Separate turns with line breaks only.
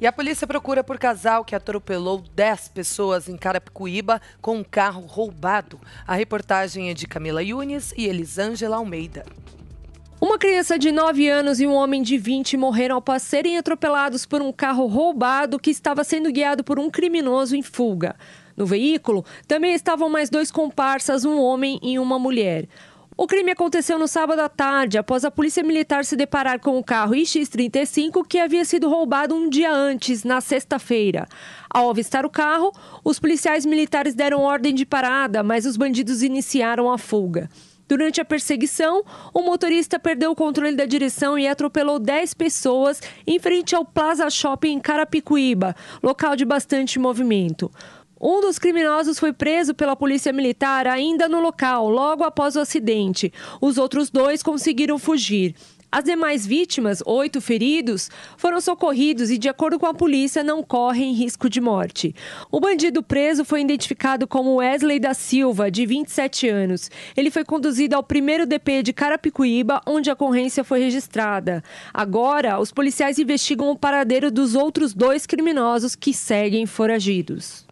E a polícia procura por casal que atropelou 10 pessoas em Carapicuíba com um carro roubado. A reportagem é de Camila Yunes e Elisângela Almeida.
Uma criança de 9 anos e um homem de 20 morreram ao serem atropelados por um carro roubado que estava sendo guiado por um criminoso em fuga. No veículo também estavam mais dois comparsas, um homem e uma mulher. O crime aconteceu no sábado à tarde, após a polícia militar se deparar com o carro IX-35 que havia sido roubado um dia antes, na sexta-feira. Ao avistar o carro, os policiais militares deram ordem de parada, mas os bandidos iniciaram a fuga. Durante a perseguição, o motorista perdeu o controle da direção e atropelou 10 pessoas em frente ao Plaza Shopping em Carapicuíba, local de bastante movimento. Um dos criminosos foi preso pela polícia militar ainda no local, logo após o acidente. Os outros dois conseguiram fugir. As demais vítimas, oito feridos, foram socorridos e, de acordo com a polícia, não correm risco de morte. O bandido preso foi identificado como Wesley da Silva, de 27 anos. Ele foi conduzido ao primeiro DP de Carapicuíba, onde a ocorrência foi registrada. Agora, os policiais investigam o paradeiro dos outros dois criminosos que seguem foragidos.